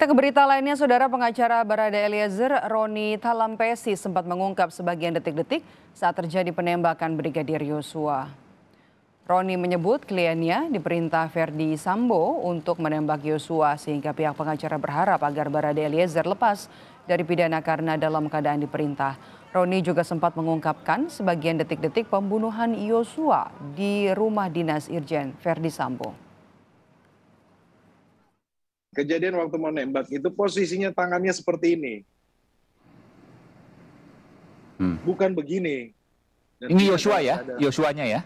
Kita ke berita lainnya, Saudara pengacara Barada Eliezer, Roni Talampesi sempat mengungkap sebagian detik-detik saat terjadi penembakan Brigadir Yosua. Roni menyebut kliennya diperintah Verdi Sambo untuk menembak Yosua sehingga pihak pengacara berharap agar Barada Eliezer lepas dari pidana karena dalam keadaan diperintah. Roni juga sempat mengungkapkan sebagian detik-detik pembunuhan Yosua di rumah dinas Irjen Verdi Sambo. Kejadian waktu mau nembak itu posisinya tangannya seperti ini. Hmm. Bukan begini. Dan ini Yosua ya? Yosuanya ya?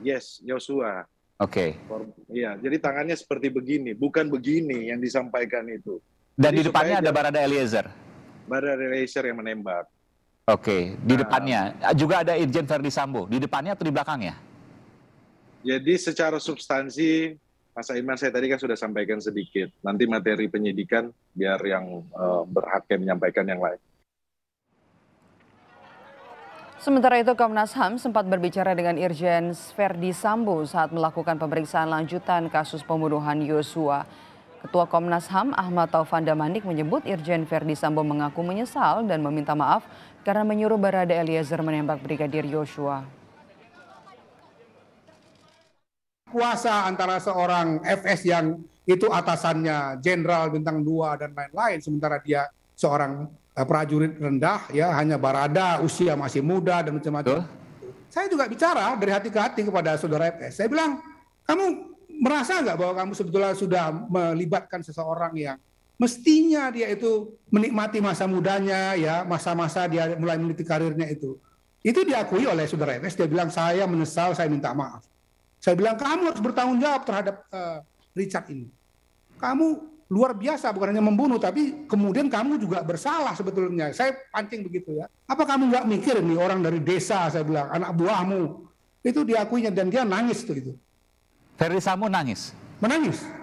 Yes, Yosua. Oke. Okay. Iya, jadi tangannya seperti begini, bukan begini yang disampaikan itu. Dan jadi di depannya ada Barada Eliezer. Barada Eliezer yang menembak. Oke, okay. di nah, depannya ah, juga ada Irjen Verdi Sambo. Di depannya atau di belakangnya? Jadi secara substansi Mas Aiman, saya tadi kan sudah sampaikan sedikit. Nanti materi penyidikan biar yang uh, berhak yang menyampaikan yang lain. Sementara itu Komnas HAM sempat berbicara dengan Irjen Verdi Sambo saat melakukan pemeriksaan lanjutan kasus pembunuhan Yosua. Ketua Komnas HAM Ahmad Taufan Damanik menyebut Irjen Ferdi Sambo mengaku menyesal dan meminta maaf karena menyuruh Barada Eliezer menembak Brigadir Yosua. kuasa antara seorang FS yang itu atasannya jenderal bintang dua dan lain-lain sementara dia seorang eh, prajurit rendah ya hanya barada usia masih muda dan macam-macam. Saya juga bicara dari hati ke hati kepada saudara FS. Saya bilang, kamu merasa nggak bahwa kamu sebetulnya sudah melibatkan seseorang yang mestinya dia itu menikmati masa mudanya ya masa-masa dia mulai meniti karirnya itu. Itu diakui oleh saudara FS. Dia bilang saya menyesal, saya minta maaf. Saya bilang kamu harus bertanggung jawab terhadap uh, Richard ini. Kamu luar biasa bukan hanya membunuh tapi kemudian kamu juga bersalah sebetulnya saya pancing begitu ya apa kamu nggak mikir nih orang dari desa saya bilang anak buahmu itu diakuinya dan dia nangis tuh itu Ferry Samu nangis menangis